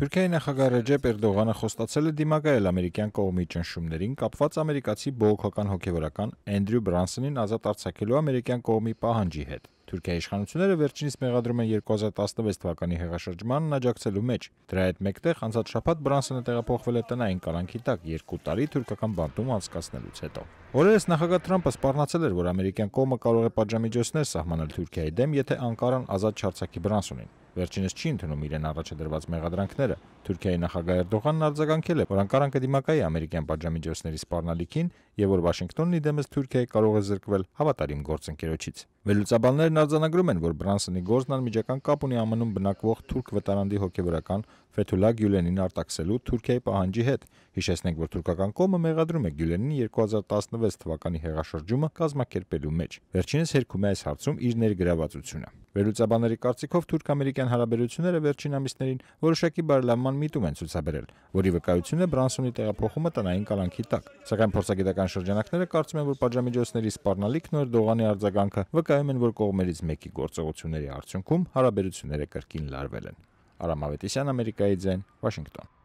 Թուրքիայի նախագահ Ռեջեփ Էրդողանը խոստացել է դիմակայել ամերիկյան կողմի ճնշումներին կապված ամերիկացի բողոքական հոգևորական Էնդրյու Բրանսոնին ազատ արձակելու ամերիկյան կողմի պահանջի հետ։ Թուրքիայի իշխանությունները վերջինիս մեղադրում են 2016 թվականի հեղաշրջմանն աջակցելու մեջ։ Դրա հետ մեկտեղ անցած շաբաթ Բրանսոնը տեղափոխվել է տնային կալանքի տակ 2 տարի թուրքական բանտում անցկացնելուց հետո։ Օրերս նախագահ Թրամփը սպառնացել էր, որ ամերիկյան կողմը կարող է պատժամիջոցներ սահմանել Թուրքիայի դեմ, եթե Անկարան ազատ չարձակի Բրանսոնին։ Վերջինս չի ընդունում իրեն առաջադրված մեղադրանքները։ Թուրքիայի նախագահ Էրդողանն արձագանքել է, որ Անկարան կդիմակայի ամերիկյան պատժամիջոցների սպառնալիքին եւ որ Վաշինգտոնն ի դեմս Թուրքիայի կարող է զրկվել հավատարիմ գործընկերոջից։ Վերլուծաբաններն արձանագրում են, որ Բրանսոնի գործն անմիջական կապ ունի ԱՄՆ-ում բնակվող թուրք վտարանդի հոգեվորական Ֆեթուլա Գյուլենին արտաքսելու Թուրքիայի պահանջի հետ։ Հիշեցնենք, որ թուրքական կողմը մեղադրում է Գյուլենին 2016 թվականի հեղաշրջումը կազմակերպելու մեջ։ Վերջինս հերքում է այս հարցում իր ներգրավվածությունը։ Վերլուծաբանների կարծիքով թուրք-ամերիկյան հարաբերությունները վերջին ամիսներին որոշակի բարելավման միտում են ցուցաբերել, որի վկայությունը Բրանսոնի տեղափոխումը տնային կալանքի տակ։ Սակայն փորձագիտական շրջանակները կարծում են, որ պատժամիջոցների սպառնալիքն ու Էրդողանի արձագանքը վկայում են, որ կողմերից մեկի գործողությունների արդյունքում հարաբերությունները կրկին լարվել են։ Արամ Ավետիսյան, Ամերիկայի ձայն, Վաշինգտոն։